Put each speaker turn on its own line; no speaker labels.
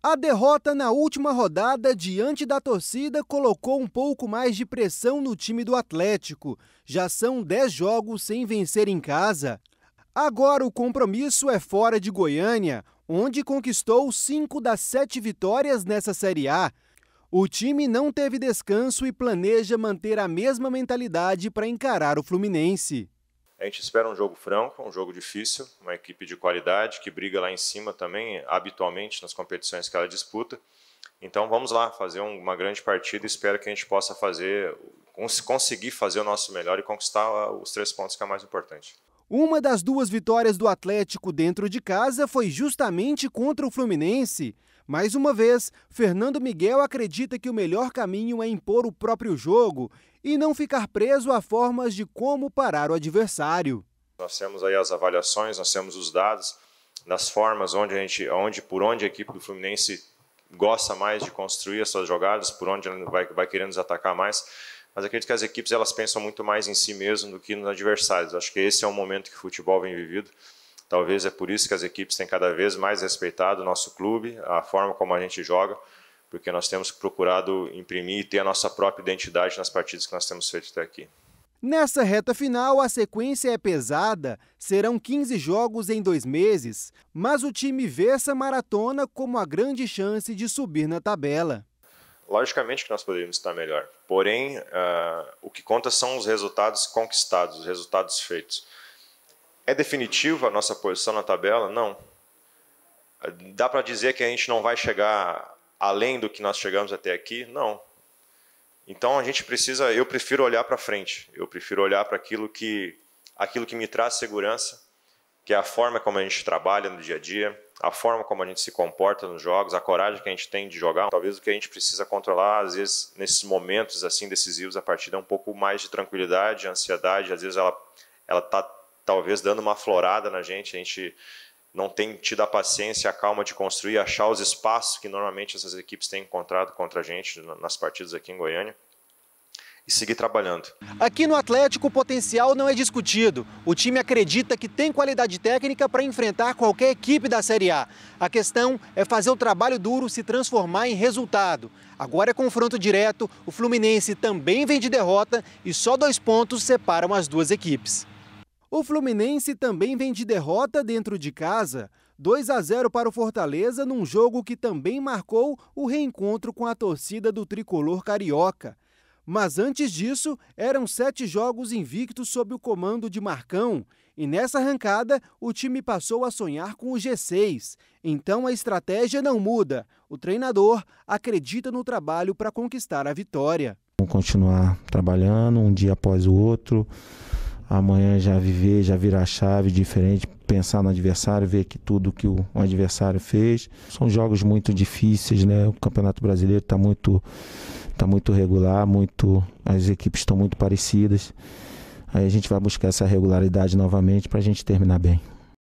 A derrota na última rodada diante da torcida colocou um pouco mais de pressão no time do Atlético. Já são 10 jogos sem vencer em casa. Agora o compromisso é fora de Goiânia, onde conquistou 5 das 7 vitórias nessa Série A. O time não teve descanso e planeja manter a mesma mentalidade para encarar o Fluminense.
A gente espera um jogo franco, um jogo difícil, uma equipe de qualidade que briga lá em cima também, habitualmente, nas competições que ela disputa. Então vamos lá, fazer uma grande partida e espero que a gente possa fazer, conseguir fazer o nosso melhor e conquistar ah, os três pontos que é mais importante.
Uma das duas vitórias do Atlético dentro de casa foi justamente contra o Fluminense. Mais uma vez, Fernando Miguel acredita que o melhor caminho é impor o próprio jogo e não ficar preso a formas de como parar o adversário.
Nós temos aí as avaliações, nós temos os dados das formas onde a gente, onde, por onde a equipe do Fluminense gosta mais de construir as suas jogadas, por onde ela vai, vai querendo nos atacar mais mas acredito que as equipes elas pensam muito mais em si mesmo do que nos adversários. Acho que esse é o momento que o futebol vem vivido. Talvez é por isso que as equipes têm cada vez mais respeitado o nosso clube, a forma como a gente joga, porque nós temos procurado imprimir e ter a nossa própria identidade nas partidas que nós temos feito até aqui.
Nessa reta final, a sequência é pesada, serão 15 jogos em dois meses, mas o time vê essa maratona como a grande chance de subir na tabela.
Logicamente que nós poderíamos estar melhor, porém uh, o que conta são os resultados conquistados, os resultados feitos. É definitiva a nossa posição na tabela? Não. Dá para dizer que a gente não vai chegar além do que nós chegamos até aqui? Não. Então a gente precisa, eu prefiro olhar para frente, eu prefiro olhar para aquilo que aquilo que me traz segurança que é a forma como a gente trabalha no dia a dia, a forma como a gente se comporta nos jogos, a coragem que a gente tem de jogar. Talvez o que a gente precisa controlar, às vezes, nesses momentos assim decisivos da partida, é um pouco mais de tranquilidade, ansiedade. Às vezes ela ela está talvez dando uma florada na gente, a gente não tem tido a paciência, a calma de construir, achar os espaços que normalmente essas equipes têm encontrado contra a gente nas partidas aqui em Goiânia e seguir trabalhando.
Aqui no Atlético, o potencial não é discutido. O time acredita que tem qualidade técnica para enfrentar qualquer equipe da Série A. A questão é fazer o trabalho duro se transformar em resultado. Agora é confronto direto, o Fluminense também vem de derrota e só dois pontos separam as duas equipes. O Fluminense também vem de derrota dentro de casa. 2 a 0 para o Fortaleza num jogo que também marcou o reencontro com a torcida do tricolor carioca. Mas antes disso, eram sete jogos invictos sob o comando de Marcão. E nessa arrancada, o time passou a sonhar com o G6. Então a estratégia não muda. O treinador acredita no trabalho para conquistar a vitória.
Vamos continuar trabalhando um dia após o outro. Amanhã já viver, já virar chave diferente, pensar no adversário, ver que tudo que o adversário fez. São jogos muito difíceis, né? O Campeonato Brasileiro está muito está muito regular, muito as equipes estão muito parecidas. Aí a gente vai buscar essa regularidade novamente para a gente terminar
bem.